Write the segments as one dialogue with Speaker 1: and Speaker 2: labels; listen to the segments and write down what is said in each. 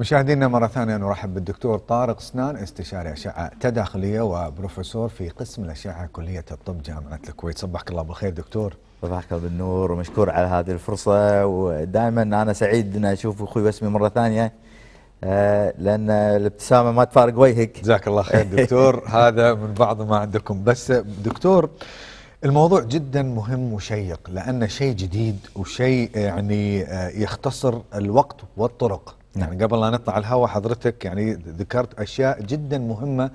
Speaker 1: مشاهدينا مرة ثانية نرحب بالدكتور طارق سنان استشاري أشعة تداخلية وبروفيسور في قسم الأشعة كلية الطب جامعة الكويت صبحك الله بالخير
Speaker 2: دكتور صباحك بالنور ومشكور على هذه الفرصة ودائما أنا سعيد أن أشوف أخوي واسمي مرة ثانية آه، لأن الابتسامة ما تفارق وجهك جزاك الله خير دكتور هذا
Speaker 1: من بعض ما عندكم بس دكتور الموضوع جدا مهم وشيق لأنه شيء جديد وشيء يعني آه، يختصر الوقت والطرق نعم. يعني قبل لا نطلع الهواء حضرتك يعني ذكرت اشياء جدا مهمه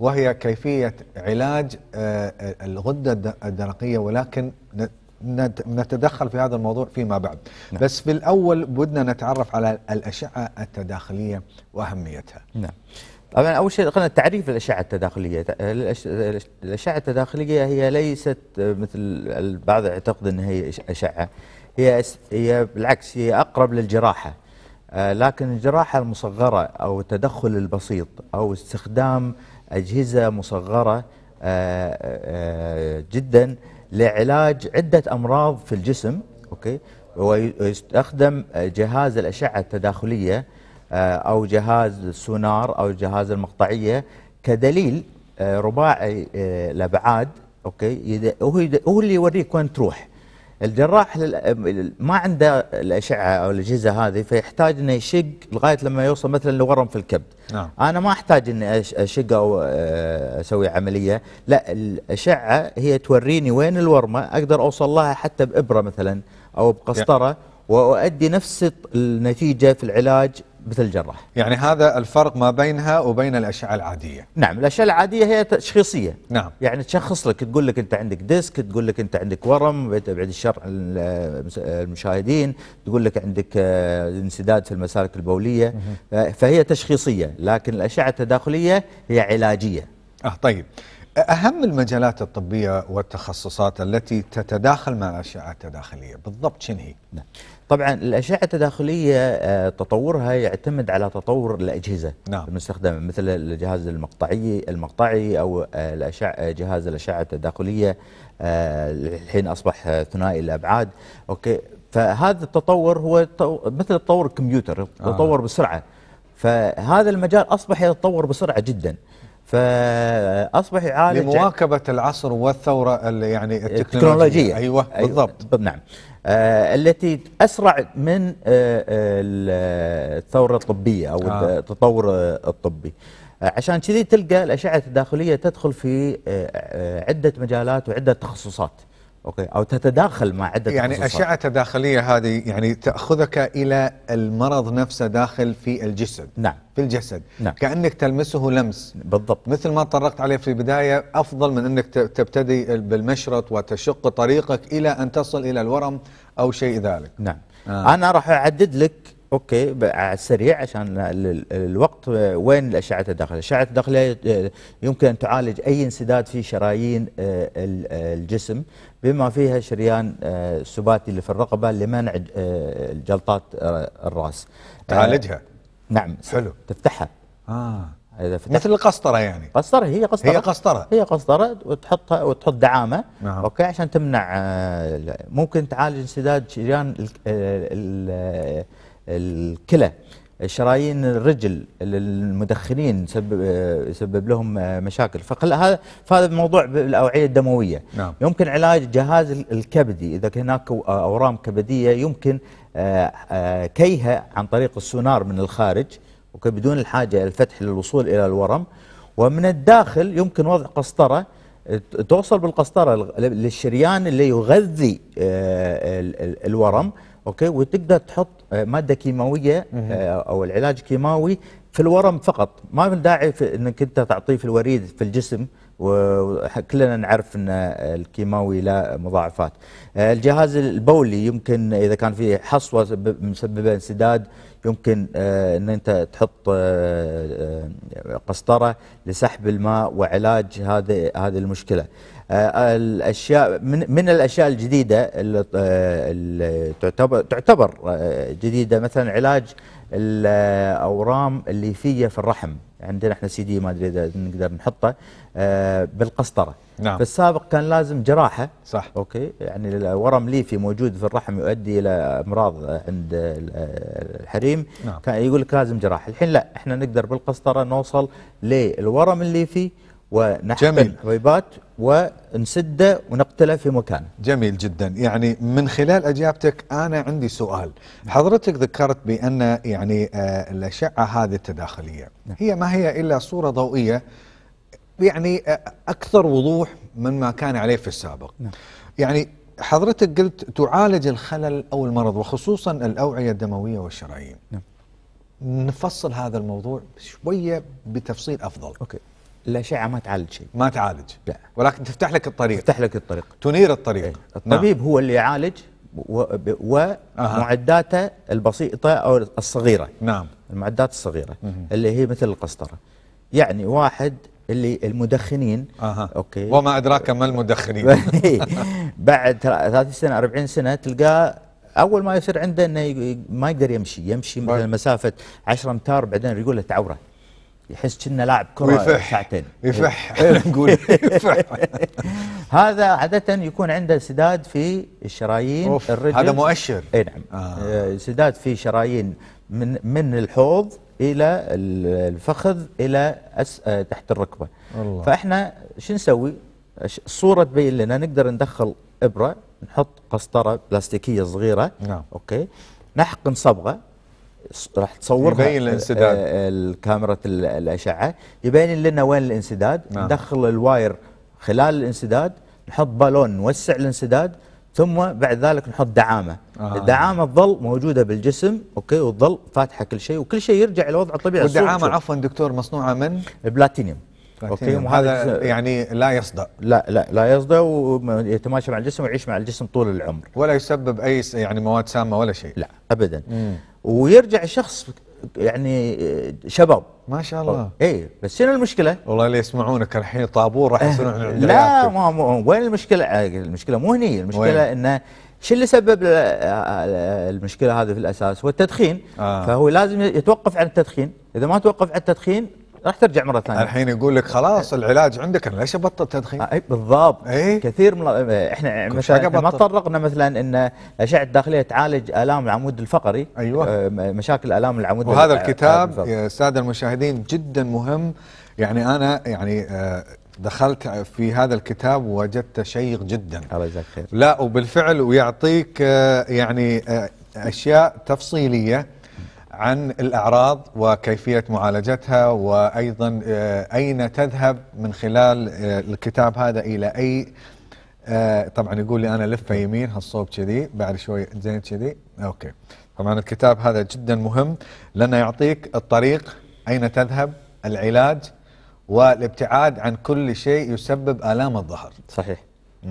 Speaker 1: وهي كيفيه علاج آه، الغده الدرقيه ولكن نتدخل في هذا الموضوع فيما بعد نعم. بس في الأول بدنا نتعرف على الأشعة التداخلية
Speaker 2: وأهميتها نعم طبعا أول شيء قلنا تعريف الأشعة التداخلية الأشعة التداخلية هي ليست مثل البعض يعتقد أنها هي أشعة هي هي بالعكس هي أقرب للجراحة آه، لكن الجراحة المصغرة أو التدخل البسيط أو استخدام أجهزة مصغرة آه، آه، جدا لعلاج عدة أمراض في الجسم أوكي ويستخدم جهاز الأشعة التداخلية أو جهاز السونار أو جهاز المقطعية كدليل رباعي الأبعاد أوكي هو اللي يوريك وين تروح الجراح ما عنده الاشعه او الاجهزه هذه فيحتاج انه يشق لغايه لما يوصل مثلا لورم في الكبد. نعم. انا ما احتاج اني اشق او آه، اسوي عمليه، لا الاشعه هي توريني وين الورمه اقدر اوصل لها حتى بابره مثلا او بقسطره واؤدي نفس النتيجه في العلاج مثل الجراح يعني هذا الفرق ما بينها وبين الأشعة العادية نعم الأشعة العادية هي تشخيصية نعم يعني تشخص لك تقول لك أنت عندك ديسك تقول لك أنت عندك ورم بعد الشر عن المشاهدين تقول لك عندك آه، انسداد في المسالك البولية فهي تشخيصية لكن الأشعة التداخلية هي علاجية آه طيب أهم المجالات الطبية والتخصصات التي تتداخل
Speaker 1: مع الأشعة التداخلية بالضبط شنو هي؟ نعم
Speaker 2: طبعا الأشعة التداخلية آه، تطورها يعتمد على تطور الأجهزة نعم. المستخدمة مثل الجهاز المقطعي المقطعي أو آه، الأشعة آه، جهاز الأشعة التداخلية الحين أصبح ثنائي الأبعاد أوكي فهذا التطور هو مثل تطور الكمبيوتر يتطور آه. بسرعة فهذا المجال أصبح يتطور بسرعة جدا فاصبح يعالج لمواكبه العصر والثوره يعني التكنولوجيه, التكنولوجية. ايوه, أيوة. بالضبط أيوة. نعم آه، التي اسرع من آه، آه، الثوره الطبيه او التطور الطبي عشان كذي تلقى الاشعه التداخليه تدخل في عده مجالات وعده تخصصات اوكي او تتداخل مع عده يعني خصوصات. اشعه تداخليه هذه يعني تاخذك الى المرض
Speaker 1: نفسه داخل في الجسد نعم في الجسد نعم. كانك تلمسه لمس بالضبط مثل ما تطرقت عليه في البدايه افضل من انك تبتدي بالمشرط وتشق طريقك
Speaker 2: الى ان تصل الى الورم او شيء ذلك نعم آه. انا راح اعدد لك اوكي على السريع عشان الوقت آه، وين الاشعه الداخليه؟ الاشعه الداخليه آه، يمكن ان تعالج اي انسداد في شرايين آه، الجسم بما فيها شريان السباتي اللي في الرقبه لمنع جلطات الراس. تعالجها؟ نعم حلو تفتحها. اه اذا فتحت مثل القسطره يعني قسطره هي قسطره هي قسطره هي قسطره وتحطها وتحط دعامه نعم. اوكي عشان تمنع ممكن تعالج انسداد شريان الكلى شرايين الرجل المدخنين يسبب يسبب لهم مشاكل فهذا فهذا موضوع الاوعيه الدمويه نعم. يمكن علاج جهاز الكبدي اذا كان هناك اورام كبديه يمكن آه، آه، كيها عن طريق السونار من الخارج وبدون الحاجه الفتح للوصول الى الورم ومن الداخل يمكن وضع قسطره توصل بالقسطره للشريان اللي يغذي آه، الورم اوكي وتقدر تحط آه، ماده كيماويه آه، او العلاج كيماوي في الورم فقط ما من داعي انك انت تعطيه في الوريد في الجسم وكلنا نعرف ان الكيماوي له مضاعفات آه، الجهاز البولي يمكن اذا كان في حصوه مسببه انسداد يمكن آه، ان انت تحط آه، آه، قسطره لسحب الماء وعلاج هذه هذه المشكله. الاشياء من الاشياء الجديده اللي تعتبر تعتبر جديده مثلا علاج الاورام الليفيه في الرحم عندنا احنا سي دي ما ادري اذا نقدر نحطه آه، بالقسطره نعم. في السابق كان لازم جراحه صح اوكي يعني الورم ليفي موجود في الرحم يؤدي الى امراض عند الحريم نعم. كان يقول لك لازم جراحه الحين لا احنا نقدر بالقسطره نوصل للورم الليفي ونحمل ريبات ونسده ونقتله في مكانه جميل
Speaker 1: جدا يعني من خلال اجابتك انا عندي سؤال حضرتك ذكرت بان يعني آه، الاشعه هذه التداخليه نعم. هي ما هي الا صوره ضوئيه يعني آه، اكثر وضوح من ما كان عليه في السابق نعم. يعني حضرتك قلت تعالج الخلل او المرض وخصوصا الاوعيه الدمويه والشرايين نعم. نفصل هذا الموضوع شويه بتفصيل افضل أوكي. الأشعة
Speaker 2: ما تعالج شيء ما تعالج لا ولكن تفتح لك الطريق تفتح لك الطريق تنير الطريق ايه. نعم. الطبيب نعم. هو اللي يعالج ومعداته البسيطة أو الصغيرة نعم المعدات الصغيرة مه. اللي هي مثل القسطرة يعني واحد اللي المدخنين أه. اوكي وما ادراك ما المدخنين إيه. بعد 30 سنه 40 سنه تلقاه اول ما يصير عنده انه ما يقدر يمشي يمشي مثلا مسافه 10 امتار بعدين يقول له تعوره يحس كنا لاعب كره ويفح ساعتين يفح حيل إيه. نقول يفح هذا عاده يكون عنده انسداد في الشرايين الرجل هذا مؤشر اي نعم انسداد آه. آه، في شرايين من من الحوض الى الفخذ الى أس... آه، تحت الركبه الله. فاحنا شو نسوي؟ الصوره تبين لنا نقدر ندخل ابره نحط قسطره بلاستيكيه صغيره نعم. اوكي نحقن صبغه راح تصورها يبين الانسداد آه، آه، الكاميرا الاشعه يبين لنا وين الانسداد نعم. ندخل الواير خلال الانسداد نحط بالون نوسع الانسداد ثم بعد ذلك نحط دعامه آه. الدعامه تظل موجوده بالجسم اوكي وتظل فاتحه كل شيء وكل شيء يرجع لوضعه الطبيعي والدعامه عفوا دكتور مصنوعه من بلاتينيوم اوكي هذا آه، يعني لا يصدأ لا لا لا يصدأ ويتماشى مع الجسم ويعيش مع الجسم طول العمر ولا يسبب اي يعني مواد سامه ولا شيء لا ابدا مم. ويرجع شخص يعني شباب ما شاء الله اي بس شنو المشكله؟ والله اللي يسمعونك الحين طابور راح إيه. يصيرون لا ما مو وين المشكله؟ آه، المشكله مو هني المشكله انه شو اللي سبب المشكله هذه في الاساس؟ هو التدخين آه. فهو لازم يتوقف عن التدخين، اذا ما توقف عن التدخين راح ترجع مره ثانيه الحين يقول لك خلاص العلاج عندك انا ليش ابطل تدخين؟ آه، اي بالضبط أي؟ كثير من إيه، احنا مثلا ما تطرقنا مثلا ان الاشعه الداخليه تعالج الام العمود الفقري ايوه آه، مشاكل الام العمود وهذا آه، الكتاب يا ساده المشاهدين جدا مهم يعني انا يعني
Speaker 1: دخلت في هذا الكتاب ووجدت شيق جدا الله يجزاك خير لا وبالفعل ويعطيك يعني اشياء تفصيليه عن الأعراض وكيفية معالجتها وأيضا آه، أين تذهب من خلال آه، الكتاب هذا إلى أي آه، طبعا يقول لي أنا لفة يمين هالصوب كذي بعد شوي زين كذي أوكي طبعا الكتاب هذا جدا مهم لأنه يعطيك الطريق أين تذهب العلاج والابتعاد
Speaker 2: عن كل شيء يسبب آلام الظهر صحيح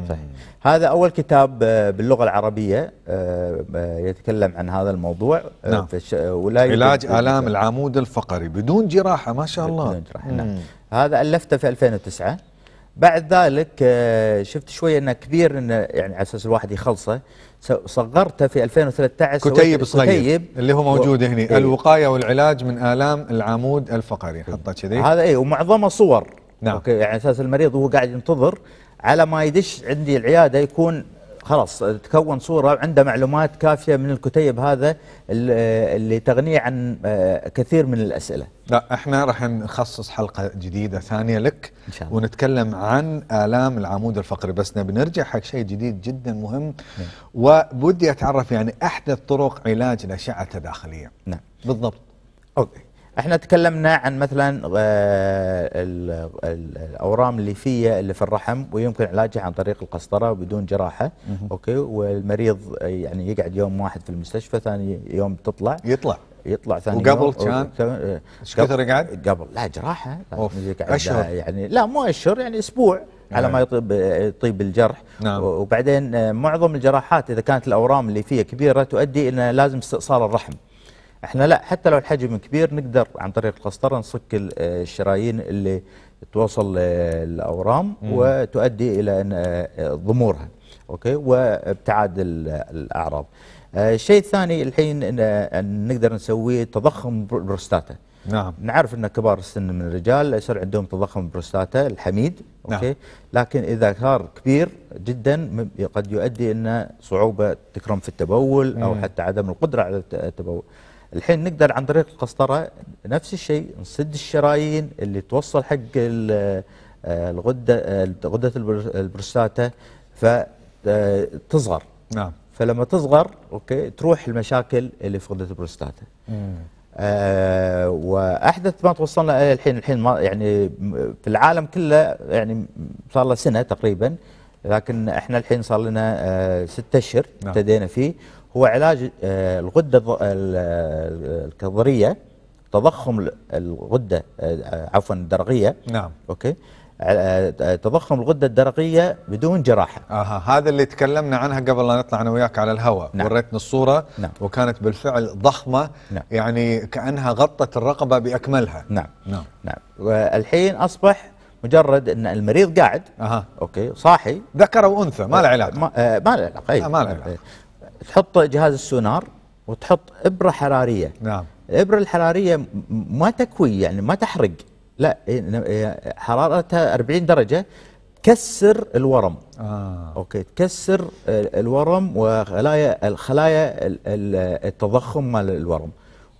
Speaker 2: صحيح هذا اول كتاب آه، باللغه العربيه آه، آه، يتكلم عن هذا الموضوع نعم. ولا علاج الام العمود الفقري بدون جراحه ما شاء الله بدون جراحه نعم. هذا الفته في 2009 بعد ذلك شفت شويه انه كبير انه يعني على اساس الواحد يخلصه صغرته في 2013 كتيب صغير كتيب اللي هو موجود و... هنا ايه الوقايه والعلاج من الام العمود الفقري إيه. حطه كذي هذا اي ومعظمه صور نعم اوكي يعني اساس المريض وهو قاعد ينتظر على ما يدش عندي العياده يكون خلاص تكون صوره وعنده معلومات كافيه من الكتيب هذا اللي تغنيه عن آه، كثير من الاسئله.
Speaker 1: لا احنا راح نخصص حلقه جديده ثانيه لك إن شاء الله. ونتكلم عن الام العمود الفقري بس نبي نرجع حق شيء جديد جدا مهم
Speaker 2: نعم. وبدي اتعرف يعني احدث طرق علاج الاشعه التداخليه. نعم بالضبط. اوكي. احنا تكلمنا عن مثلا آه، الاورام الليفيه اللي في الرحم ويمكن علاجها عن طريق القسطره وبدون جراحه اوكي والمريض آه، يعني يقعد يوم واحد في المستشفى ثاني يوم تطلع يطلع يطلع ثاني وقبل كان آه، ايش كثر يقعد؟ قبل لا جراحه اشهر يعني لا مو اشهر يعني اسبوع على نعم. ما يطيب يطيب الجرح نعم. وبعدين معظم الجراحات اذا كانت الاورام اللي فيها كبيره تؤدي الى لازم استئصال الرحم احنا لا حتى لو الحجم كبير نقدر عن طريق القسطره نصك آه، الشرايين اللي توصل الاورام مم. وتؤدي الى آه، ضمورها اوكي وابتعاد الاعراض آه، الشيء الثاني الحين نقدر نسويه تضخم بروستاتا نعم نعرف ان كبار السن من الرجال يصير عندهم تضخم بروستاتا الحميد نعم. اوكي نعم. لكن اذا صار كبير جدا قد يؤدي الى صعوبه تكرم في التبول او مم. حتى عدم القدره على التبول الحين نقدر عن طريق القسطره نفس الشيء نسد الشرايين اللي توصل حق آه، الغده آه، غده البروستاتا فتصغر آه، نعم فلما تصغر اوكي تروح المشاكل اللي في غده البروستاتا آه واحدث ما توصلنا اليه الحين الحين ما يعني في العالم كله يعني صار له سنه تقريبا لكن احنا الحين صار لنا آه ستة اشهر نعم. ابتدينا نعم. فيه هو علاج آه، الغده آه، آه، الكظريه تضخم الغده عفوا الدرقيه نعم اوكي تضخم الغده الدرقيه بدون جراحه. اها هذا اللي تكلمنا عنها قبل
Speaker 1: لا نطلع انا وياك على الهواء، نعم. وريتنا الصوره نعم. وكانت بالفعل ضخمه نعم. يعني
Speaker 2: كانها غطت الرقبه باكملها. نعم نعم نعم والحين اصبح مجرد ان المريض قاعد اها اوكي صاحي ذكر او انثى ما له علاقه ما له علاقه اي ما له علاقه إيه. تحط جهاز السونار وتحط ابره حراريه نعم الابره الحراريه ما تكوي يعني ما تحرق لا إيه، إيه، حرارتها 40 درجه تكسر الورم آه. اوكي تكسر الورم وخلايا الخلايا التضخم مال الورم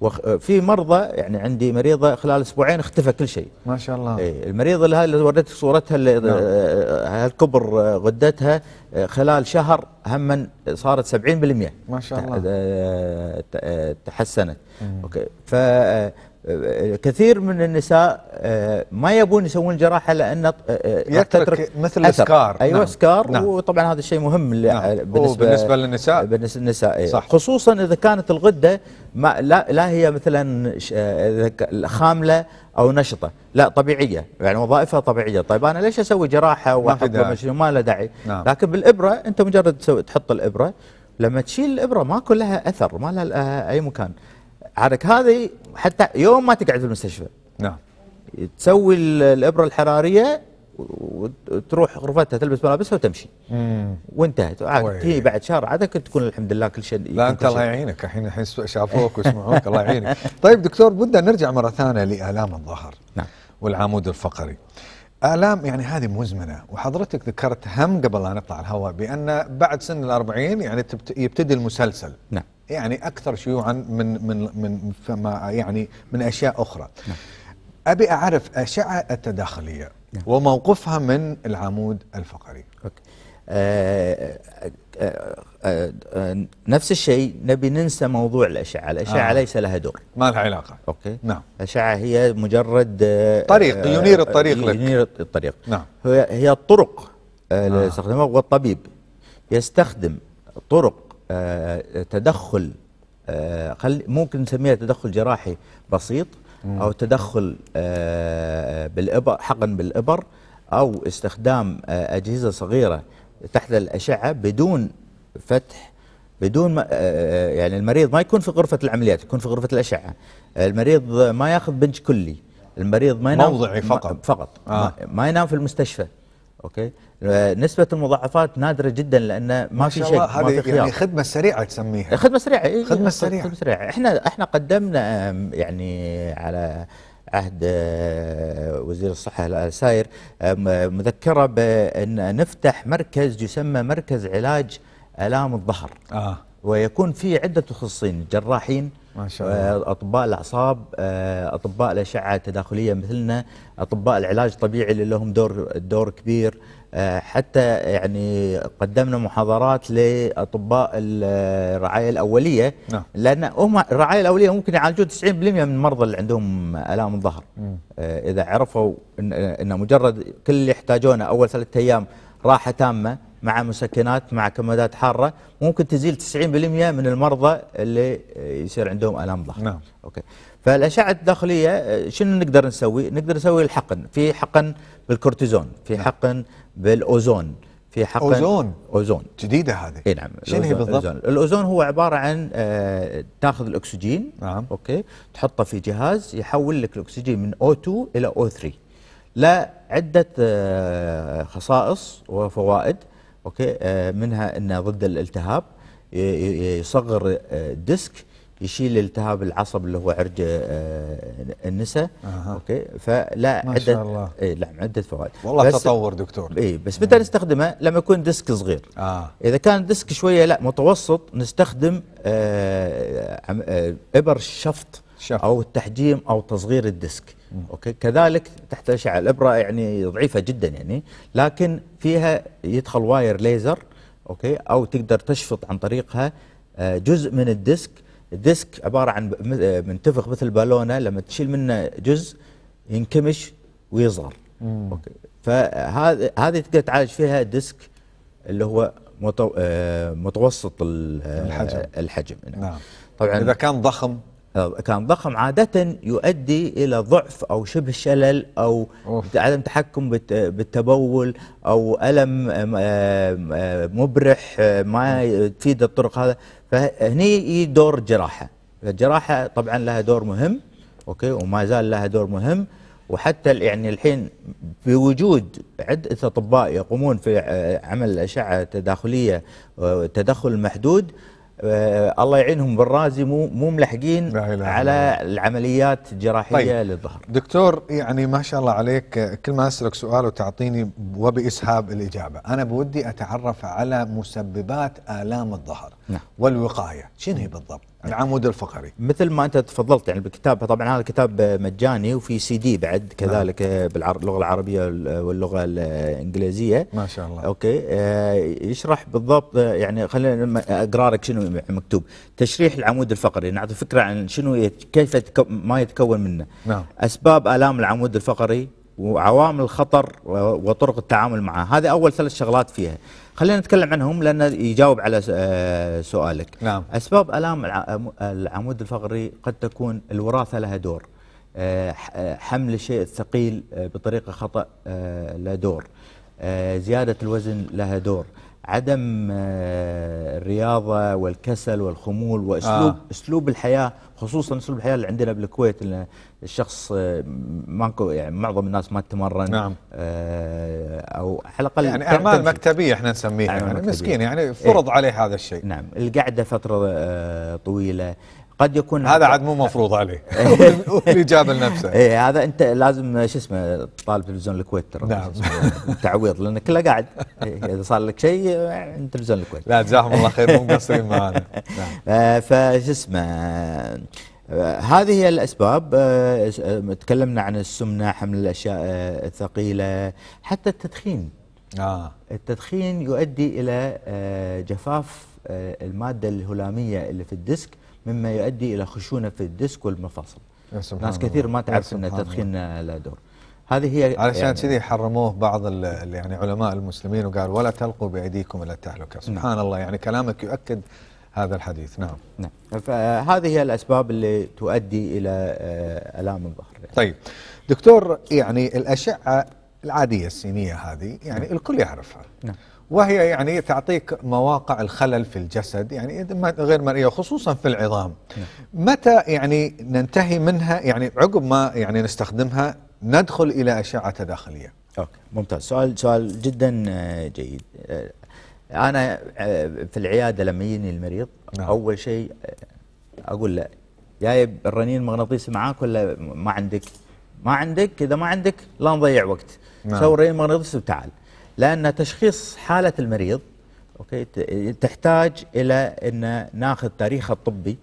Speaker 2: وفي مرضى يعني عندي مريضه خلال اسبوعين اختفى كل شيء ما شاء الله اي المريضه اللي هاي اللي وريتك صورتها اللي نعم. آه، الكبر آه، غدتها آه، خلال شهر هم صارت 70% ما شاء الله تحسنت اوكي ف كثير من النساء آه، ما يبون يسوون جراحه لان آه، آه، تترك مثل الاسكار سكار ايوه نعم. سكار نعم. وطبعا هذا الشيء مهم نعم. بالنسبه بالنسبه للنساء بالنسبه للنساء إيه. صح. خصوصا اذا كانت الغده ما لا, لا هي مثلا خامله او نشطه لا طبيعيه يعني وظائفها طبيعيه طيب انا ليش اسوي جراحه واحط ما له داعي نعم. لكن بالابره انت مجرد تسوي تحط الابره لما تشيل الابره ماكو لها اثر ما لها اي مكان عادك هذه حتى يوم ما تقعد في المستشفى نعم تسوي الابره الحراريه وتروح غرفتها تلبس ملابسها وتمشي وانتهت عاد تجي بعد شهر عاد كنت تكون الحمد لله كل شيء لا انت الله
Speaker 1: يعينك الحين الحين شافوك ويسمعوك الله يعينك طيب دكتور بدنا نرجع مره ثانيه لالام الظهر نعم والعمود الفقري آلام يعني هذه مزمنة وحضرتك ذكرت هم قبل لا نطلع الهواء بأن بعد سن الأربعين يعني يبتدي المسلسل نعم يعني اكثر شيوعا من من من فما يعني من اشياء اخرى نعم. ابي اعرف اشعه التداخليه نعم.
Speaker 2: وموقفها من العمود الفقري أوكي. آه آه آه, آه، نفس الشيء نبي ننسى موضوع الأشعة الأشعة آه. ليس لها دور ما لها علاقة أوكي نعم الأشعة هي مجرد آه، طريق آه، ينير الطريق لك ينير الطريق نعم هي, هي الطرق اللي آه. والطبيب يستخدم طرق آه، تدخل آه، ممكن نسميها تدخل جراحي بسيط او تدخل آه، بالابر حقن بالابر او استخدام اجهزه صغيره تحت الاشعه بدون فتح بدون ما يعني المريض ما يكون في غرفه العمليات يكون في غرفه الاشعه المريض ما ياخذ بنج كلي المريض ما ينام موضعي فقط فقط آه. ما ينام في المستشفى اوكي آه، نسبه المضاعفات نادره جدا لان ما, في شيء ما في يعني خيار يعني خدمه سريعه تسميها خدمه سريعه إيه خدمه سريعه خدمه سريعه احنا احنا قدمنا يعني على عهد آه، وزير الصحة الساير مذكرة بأن نفتح مركز يسمى مركز علاج آلام الظهر آه. ويكون فيه عدة تخصصين جراحين ما شاء آه، الله. اطباء الاعصاب آه، اطباء الاشعه التداخليه مثلنا اطباء العلاج الطبيعي اللي لهم دور دور كبير آه، حتى يعني قدمنا محاضرات لاطباء الرعايه الاوليه نعم. لان هم الرعايه الاوليه ممكن يعالجون 90% من المرضى اللي عندهم الام الظهر اذا عرفوا ان, إن مجرد كل اللي يحتاجونه اول ثلاثة ايام راحه تامه مع مسكنات مع كمادات حاره ممكن تزيل 90% من المرضى اللي يصير عندهم الام ضغط نعم اوكي فالاشعه الداخليه شنو نقدر نسوي نقدر نسوي الحقن في حقن بالكورتيزون في نعم. حقن بالاوزون في حقن اوزون اوزون جديده هذه اي نعم شنو هي بالضبط؟ الأوزون. الاوزون هو عباره عن آه تاخذ الاكسجين نعم اوكي تحطه في جهاز يحول لك الاكسجين من O2 الى O3 لا عده آه خصائص وفوائد اوكي آه، منها انه ضد الالتهاب يصغر الديسك آه، يشيل التهاب العصب اللي هو عرج النسا أه. اوكي فلا ما عده شاء الله. اي نعم عده فوائد والله تطور دكتور اي بس متى نستخدمه لما يكون ديسك صغير آه. اذا كان ديسك شويه لا متوسط نستخدم آه آه ابر الشفط شفط. او التحجيم او تصغير الديسك اوكي كذلك تحت الاشعه الابره يعني ضعيفه جدا يعني لكن فيها يدخل واير ليزر اوكي او تقدر تشفط عن طريقها آه، جزء من الديسك الديسك عباره عن آه، منتفخ مثل بالونه لما تشيل منه جزء ينكمش ويصغر اوكي فهذه هذه تقدر تعالج فيها ديسك اللي هو آه، متوسط الحجم الحجم نعم. نعم طبعا اذا كان ضخم كان ضخم عادة يؤدي إلى ضعف أو شبه شلل أو أوف. عدم تحكم بالتبول أو ألم آه، آه، مبرح آه، ما تفيد الطرق هذا فهني يجي دور الجراحة الجراحة طبعا لها دور مهم أوكي وما زال لها دور مهم وحتى يعني الحين بوجود عدة أطباء يقومون في عمل أشعة تداخلية تدخل محدود آه الله يعينهم بالرازي مو مو ملحقين لا على العمليات الجراحيه طيب للظهر. دكتور يعني ما شاء الله عليك كل ما اسالك سؤال
Speaker 1: وتعطيني وباسهاب الاجابه، انا بودي اتعرف على مسببات الام
Speaker 2: الظهر نعم. والوقايه، شنو هي بالضبط؟ نعم. العمود الفقري مثل ما انت تفضلت يعني بالكتاب طبعا هذا الكتاب مجاني وفي سي دي بعد نعم. كذلك نعم. باللغه العربيه واللغه الانجليزيه ما شاء الله اوكي آه، يشرح بالضبط يعني خلينا اقرا لك شنو مكتوب تشريح العمود الفقري نعطي فكره عن شنو كيف ما يتكون منه نعم. اسباب الام العمود الفقري وعوامل الخطر وطرق التعامل معها هذه أول ثلاث شغلات فيها خلينا نتكلم عنهم لأن يجاوب على آه، سؤالك نعم. أسباب ألام آه، آه، العمود الفقري قد تكون الوراثة لها دور حمل الشيء الثقيل بطريقة خطأ له دور زيادة الوزن لها دور عدم آه، الرياضه والكسل والخمول واسلوب آه. اسلوب الحياه خصوصا اسلوب الحياه اللي عندنا بالكويت ان الشخص آه، ماكو يعني معظم الناس ما تتمرن نعم آه، او على الاقل يعني اعمال
Speaker 1: مكتبيه احنا نسميها يعني مكتبية. مسكين يعني إيه. فرض إيه؟ عليه
Speaker 2: هذا الشيء نعم القعده فتره طويله قد يكون هذا عاد مو مفروض عليه إيه. اللي جاب لنفسه اي هذا انت لازم شو اسمه طالب تلفزيون الكويت ترى نعم تعويض لان كله قاعد إيه، اذا صار لك شيء عند تلفزيون الكويت لا جزاهم الله خير مو مقصرين معانا نعم آه، فشو اسمه آه، هذه هي الاسباب آه، تكلمنا عن السمنه حمل الاشياء الثقيله حتى التدخين آه. التدخين يؤدي الى جفاف الماده الهلاميه اللي في الديسك مما يؤدي إلى خشونة في الديسك والمفاصل ناس كثير ما تعرف أن التدخين له دور هذه هي علشان يعني كذي حرموه
Speaker 1: بعض يعني علماء المسلمين وقال ولا تلقوا بايديكم الى التهلكه نعم. سبحان نعم. الله يعني كلامك يؤكد هذا الحديث نعم
Speaker 2: نعم فهذه هي الاسباب اللي تؤدي الى آه، الام الظهر يعني. طيب دكتور يعني الاشعه العاديه
Speaker 1: السينيه هذه يعني نعم. الكل يعرفها نعم وهي يعني تعطيك مواقع الخلل في الجسد يعني غير مرئيه خصوصا في العظام نعم. متى يعني ننتهي منها يعني عقب ما يعني نستخدمها ندخل الى اشعه تداخليه اوكي
Speaker 2: ممتاز سؤال سؤال جدا آه، جيد آه، انا آه، في العياده لما يجيني المريض نعم. اول شيء اقول له جايب الرنين المغناطيسي معاك ولا ما عندك ما عندك اذا ما عندك لا نضيع وقت نعم. سوي رنين مغناطيسي وتعال لان تشخيص حاله المريض اوكي تحتاج الى ان ناخذ تاريخه الطبي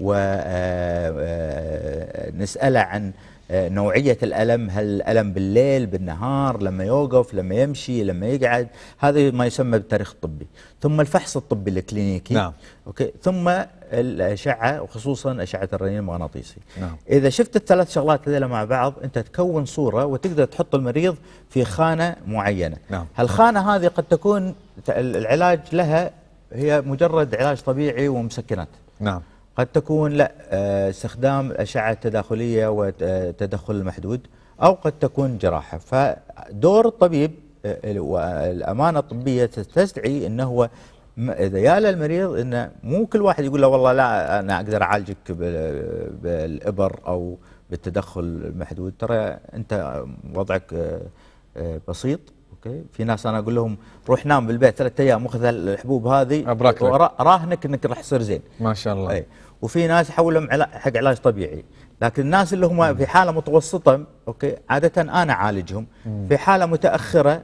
Speaker 2: ونساله آه، آه، عن نوعية الألم هل الألم بالليل بالنهار لما يوقف لما يمشي لما يقعد هذا ما يسمى بالتاريخ الطبي ثم الفحص الطبي الكلينيكي نعم. أوكي. ثم الأشعة وخصوصا أشعة الرنين المغناطيسي نعم. إذا شفت الثلاث شغلات هذه مع بعض أنت تكون صورة وتقدر تحط المريض في خانة معينة نعم. الخانة هذه قد تكون العلاج لها هي مجرد علاج طبيعي ومسكنات نعم قد تكون لا آه، استخدام الأشعة التداخلية وتدخل المحدود أو قد تكون جراحة فدور الطبيب آه، والأمانة الطبية تستدعي أنه هو اذا يا للمريض انه مو كل واحد يقول له والله لا انا اقدر اعالجك بالابر او بالتدخل المحدود ترى انت وضعك آه، بسيط اوكي في ناس انا اقول لهم روح نام بالبيت ثلاثة ايام وخذ الحبوب هذه ابرك راهنك انك راح تصير زين ما شاء الله اي وفي ناس احولهم حق علاج طبيعي لكن الناس اللي هم في حاله متوسطه اوكي عاده انا اعالجهم في حاله متاخره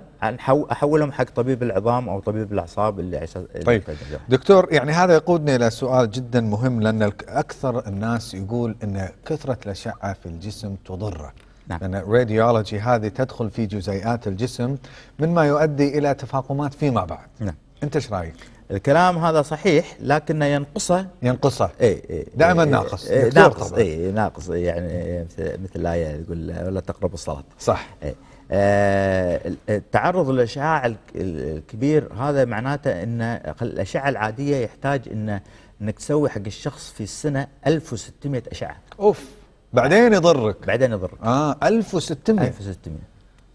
Speaker 2: احولهم حق طبيب العظام او طبيب الاعصاب اللي طيب اللي دكتور
Speaker 1: يعني هذا يقودنا الى سؤال جدا مهم لان اكثر الناس يقول ان كثره الاشعه في الجسم تضره نعم. لأن الراديولوجي هذه تدخل في جزيئات الجسم مما يؤدي إلى تفاقمات فيما بعد نعم. أنت ايش رايك؟ الكلام هذا
Speaker 2: صحيح لكنه ينقصه ينقصه اي اي إيه، دائما ايه ناقص ايه ناقص اي ناقص يعني مثل مثل الايه تقول ولا تقرب الصلاه صح اي آه التعرض للاشعاع الكبير هذا معناته ان الاشعه العاديه يحتاج ان انك تسوي حق الشخص في السنه 1600 اشعه اوف بعدين يضرك بعدين يضرك اه 1600 1600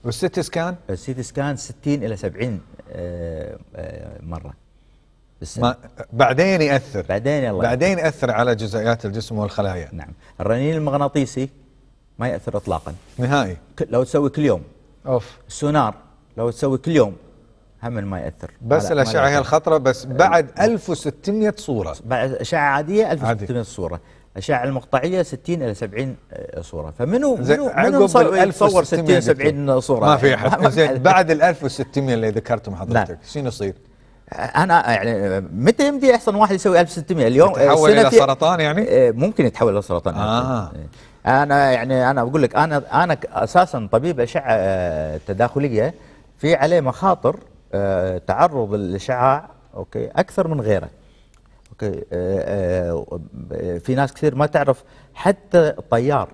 Speaker 2: والسيتي سكان؟ السيتي سكان 60 الى 70 آه، آه، مره ما بعدين ياثر بعدين الله بعدين ياثر على جزيئات الجسم والخلايا نعم الرنين المغناطيسي ما ياثر اطلاقا نهائي لو تسوي كل يوم اوف السونار لو تسوي كل يوم هم ما ياثر بس الاشعه هي الخطره بس آه. بعد 1600 صوره بعد اشعه عاديه 1600 عادي. صوره الاشعه المقطعيه 60 الى 70 آه، صوره فمنو منو منو صور 60 70 صوره ما في احد زين بعد ال 1600 اللي ذكرتهم حضرتك شنو يصير؟ انا يعني آه، متى يمدي احسن واحد يسوي 1600 اليوم آه، يتحول الى سرطان يعني؟ ممكن يتحول الى سرطان آه. إيه. انا يعني انا بقول لك انا انا اساسا طبيب اشعه تداخليه في عليه مخاطر تعرض الاشعاع اوكي اكثر من غيره اوكي آه، آه، آه، في ناس كثير ما تعرف حتى الطيار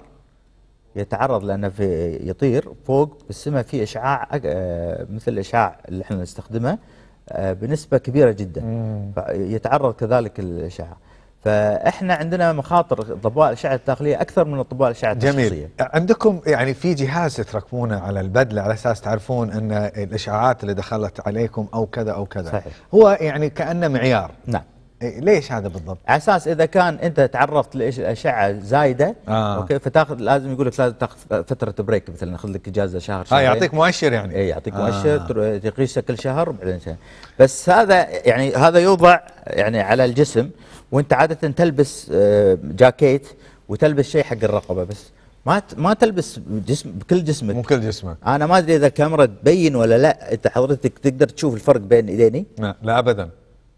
Speaker 2: يتعرض لانه في يطير فوق السماء في اشعاع مثل الاشعاع اللي احنا نستخدمه بنسبه كبيره جدا يتعرض كذلك الاشعاع فاحنا عندنا مخاطر اطباء الاشعه الداخليه اكثر من اطباء الاشعه التشخيصيه. جميل عندكم يعني في جهاز تركبونه على البدله على اساس تعرفون ان
Speaker 1: الاشعاعات اللي دخلت عليكم او كذا او كذا صحيح. هو يعني كانه معيار نعم
Speaker 2: إيه، ليش هذا بالضبط؟ على اساس اذا كان انت تعرضت لاشعه زايده آه. اوكي فتاخذ لازم يقول لك لازم تاخذ فتره بريك مثلا ناخذ لك اجازه شهر شهر اه يعطيك مؤشر يعني اي يعطيك آه. مؤشر تقيسه كل شهر بعدين شهر. بس هذا يعني هذا يوضع يعني على الجسم وانت عاده تلبس آه، جاكيت وتلبس شيء حق الرقبه بس ما ما تلبس جسم بكل جسمك مو كل جسمك انا ما ادري اذا الكاميرا تبين ولا لا انت حضرتك تقدر تشوف الفرق بين ايديني؟ لا, لا ابدا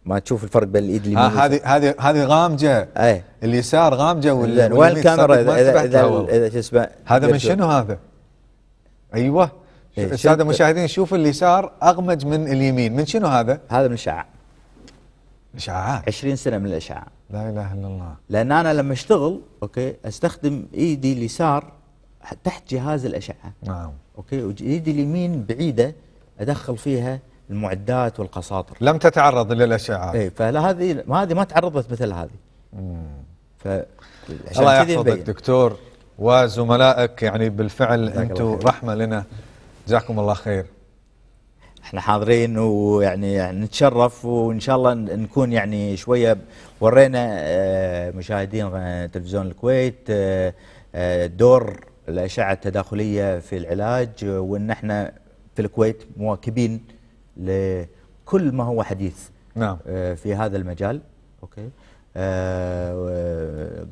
Speaker 2: ما تشوف الفرق بين الايد اليمين هذه هذه هذه غامجه اي اليسار غامجه ولا وين الكاميرا اذا اذا, إذا شو اسمه هذا من شنو
Speaker 1: هذا؟ ايوه إيه، الساده المشاهدين
Speaker 2: شوفوا اليسار اغمج من اليمين من شنو هذا؟ هذا من الاشعاع اشعاعات 20 سنه من الاشعاع
Speaker 1: لا اله الا الله
Speaker 2: لان انا لما اشتغل اوكي استخدم ايدي اليسار تحت جهاز الاشعه نعم اوكي وايدي اليمين بعيده ادخل فيها المعدات والقساطر لم تتعرض للاشعه اي فهذه هذه ما تعرضت مثل هذه
Speaker 1: امم الله يحفظك
Speaker 2: دكتور وزملائك يعني بالفعل انتم رحمه لنا جزاكم الله خير احنا حاضرين ويعني نتشرف وان شاء الله نكون يعني شويه ورينا آه، مشاهدين تلفزيون الكويت آه، آه، دور الاشعه التداخليه في العلاج وان احنا في الكويت مواكبين لكل ما هو حديث نعم. آه، في هذا المجال اوكي آه،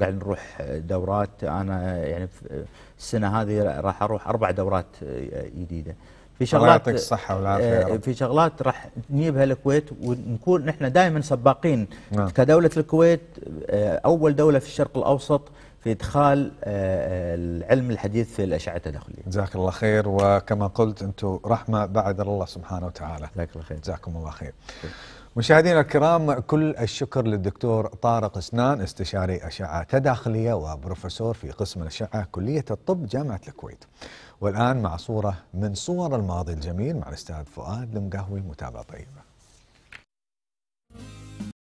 Speaker 2: قاعد نروح دورات انا يعني السنه هذه راح اروح اربع دورات آه، جديده في شغلات الله يعطيك الصحة والعافية في شغلات راح نجيبها الكويت ونكون نحن دائما سباقين نعم. كدولة الكويت أول دولة في الشرق الأوسط في ادخال آه، آه، العلم الحديث في الاشعه التداخليه. جزاك الله خير وكما قلت انتم
Speaker 1: رحمه بعد الله سبحانه وتعالى. جزاك الله خير. جزاكم الله خير. مشاهدينا الكرام كل الشكر للدكتور طارق سنان استشاري اشعه تداخليه وبروفيسور في قسم الاشعه كليه الطب جامعه الكويت. والان مع صوره من صور الماضي الجميل مع الاستاذ فؤاد المقهوي متابعه طيبه.